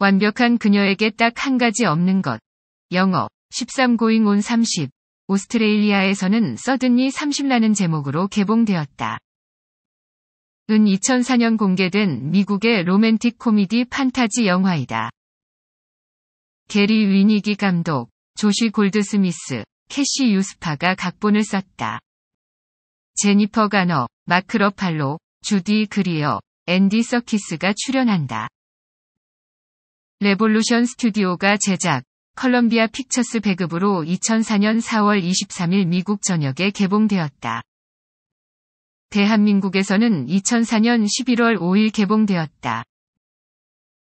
완벽한 그녀에게 딱 한 가지 없는 것. 영어 13고잉 온 30. 오스트레일리아에서는 서든니 30라는 제목으로 개봉되었다. 은 2004년 공개된 미국의 로맨틱 코미디 판타지 영화이다. 게리 위니기 감독, 조시 골드스미스, 캐시 유스파가 각본을 썼다. 제니퍼 가너, 마크 러팔로, 주디 그리어, 앤디 서키스가 출연한다. 레볼루션 스튜디오가 제작, 컬럼비아 픽처스 배급으로 2004년 4월 23일 미국 전역에 개봉되었다. 대한민국에서는 2004년 11월 5일 개봉되었다.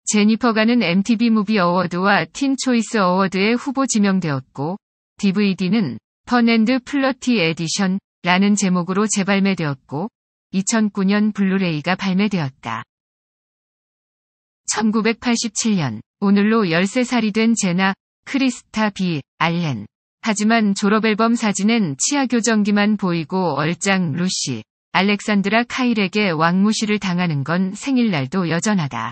제니퍼 가는 MTV 무비 어워드와 틴 초이스 어워드에 후보 지명되었고, DVD는 펀앤드 플러티 에디션라는 제목으로 재발매되었고, 2009년 블루레이가 발매되었다. 1987년 오늘로 13살이 된 제나 크리스타 비 알렌. 하지만 졸업앨범 사진은 치아 교정기만 보이고 얼짱 루시, 알렉산드라 카일에게 왕무시를 당하는 건 생일날도 여전하다.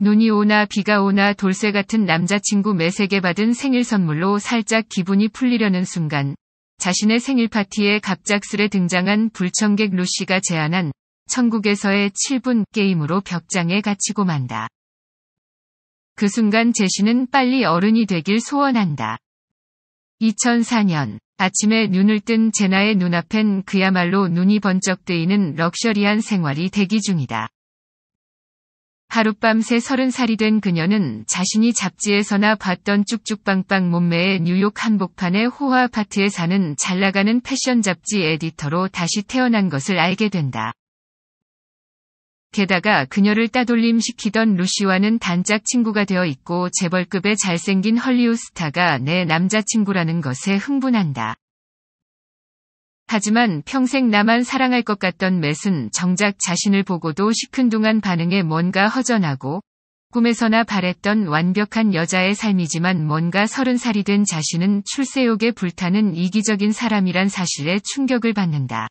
눈이 오나 비가 오나 돌쇠 같은 남자친구 매색에 받은 생일 선물로 살짝 기분이 풀리려는 순간 자신의 생일 파티에 갑작스레 등장한 불청객 루시가 제안한 천국에서의 7분 게임으로 벽장에 갇히고 만다. 그 순간 제시는 빨리 어른이 되길 소원한다. 2004년 아침에 눈을 뜬 제나의 눈앞엔 그야말로 눈이 번쩍 뜨이는 럭셔리한 생활이 대기 중이다. 하룻밤새 서른 살이 된 그녀는 자신이 잡지에서나 봤던 쭉쭉빵빵 몸매의 뉴욕 한복판의 호화 아파트에 사는 잘나가는 패션 잡지 에디터로 다시 태어난 것을 알게 된다. 게다가 그녀를 따돌림시키던 루시와는 단짝 친구가 되어 있고 재벌급의 잘생긴 헐리우 스타가 내 남자친구라는 것에 흥분한다. 하지만 평생 나만 사랑할 것 같던 맷은 정작 자신을 보고도 시큰둥한 반응에 뭔가 허전하고 꿈에서나 바랬던 완벽한 여자의 삶이지만 뭔가 서른 살이 된 자신은 출세욕에 불타는 이기적인 사람이란 사실에 충격을 받는다.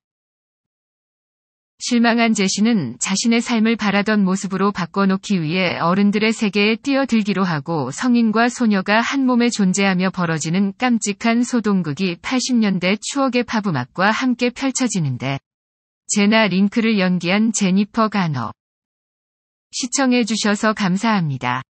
실망한 제시는 자신의 삶을 바라던 모습으로 바꿔놓기 위해 어른들의 세계에 뛰어들기로 하고 성인과 소녀가 한 몸에 존재하며 벌어지는 깜찍한 소동극이 80년대 추억의 파부막과 함께 펼쳐지는데 제나 링크를 연기한 제니퍼 가너 시청해주셔서 감사합니다.